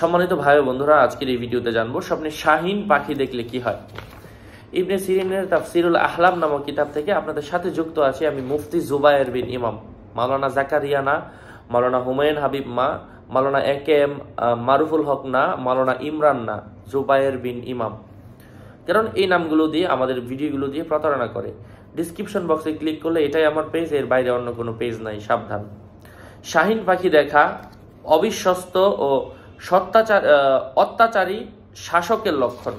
সম্মানিত ভাই বন্ধুরা আজকের এই ভিডিওতে জানবো স্বপ্নে শাহিন পাখি দেখলে কি হয় ইবনে সিরিনের তাফসিরুল আহলাম নামক কিতাব থেকে আপনাদের সাথে যুক্ত আছি আমি মুফতি জুবায়ের বিন ইমাম মালানা জাকারিয়ানা মালানা হুমায়ুন হাবিব মা মালানা এ এম মারুফুল হক না মালানা ইমরান না জুবায়ের বিন ইমাম কারণ এই নামগুলো দিয়ে আমাদের ভিডিওগুলো দিয়ে প্রতারণা করে ডিসক্রিপশন বক্সে ক্লিক করলে এটাই আমার পেজ এর বাইরে অন্য কোনো পেজ নাই সাবধান শাহিন পাখি দেখা অবিশ্বস্ত ও সত্যাচার অত্যাচারী শাসকের লক্ষণ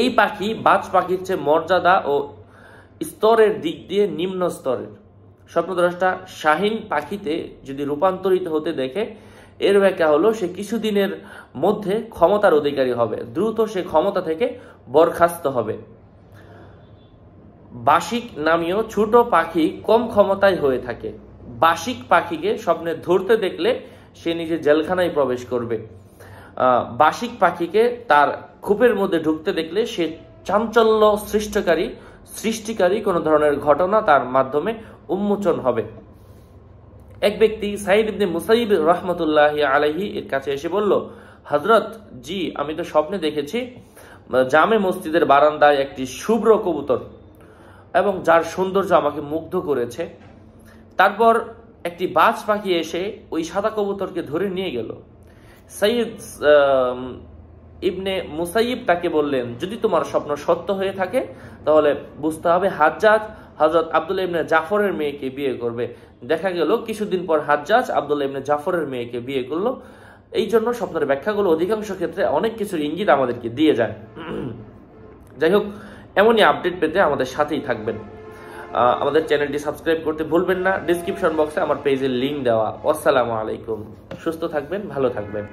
এই পাখি বাজ পাখির চেয়ে মর্যাদা ও স্তরের দিক দিয়ে নিম্ন স্তরের স্বপ্নদ্রষ্টা শাহীন পাখিতে যদি রূপান্তরিত হতে দেখে এর ব্যাখ্যা হলো সে কিছুদিনের মধ্যে ক্ষমতার অধিকারী হবে দ্রুত সে ক্ষমতা থেকে বরখাস্ত হবে বাসিক নামীয় ছোট পাখি কম ক্ষমতায় হয়ে থাকে বাসিক পাখিকে স্বপ্নে ধরতে দেখলে সে নিজে জেলখানায় প্রবেশ করবে বাসিক পাখিকে তার খুপের মধ্যে ঢুকতে দেখলে সে চাঞ্চল্য সৃষ্টকারী সৃষ্টিকারী কোনো ধরনের ঘটনা তার মাধ্যমে উন্মোচন হবে এক ব্যক্তি সাইদ ইবনে মুসাইব রহমতুল্লাহ আলহি এর কাছে এসে বলল হজরত জি আমি তো স্বপ্নে দেখেছি জামে মসজিদের বারান্দায় একটি শুভ্র কবুতর এবং যার সৌন্দর্য আমাকে মুগ্ধ করেছে তারপর একটি বাজ পাখি এসে ওই সাদা কবুতরকে ধরে নিয়ে গেল সাইদ ইবনে মুসাইব তাকে বললেন যদি তোমার স্বপ্ন সত্য হয়ে থাকে তাহলে বুঝতে হবে হাজ্জাজ হজরত আবদুল্লা ইবনে জাফরের মেয়েকে বিয়ে করবে দেখা গেল কিছুদিন পর হাজ্জাজ আবদুল্লা ইবনে জাফরের মেয়েকে বিয়ে করলো এই জন্য স্বপ্নের ব্যাখ্যাগুলো অধিকাংশ ক্ষেত্রে অনেক কিছুর ইঙ্গিত আমাদেরকে দিয়ে যায় যাই হোক এমনই আপডেট পেতে আমাদের সাথেই থাকবেন আমাদের চ্যানেলটি সাবস্ক্রাইব করতে ভুলবেন না ডিসক্রিপশন বক্সে আমার পেজের লিঙ্ক দেওয়া আসসালামু আলাইকুম সুস্থ থাকবেন ভালো থাকবেন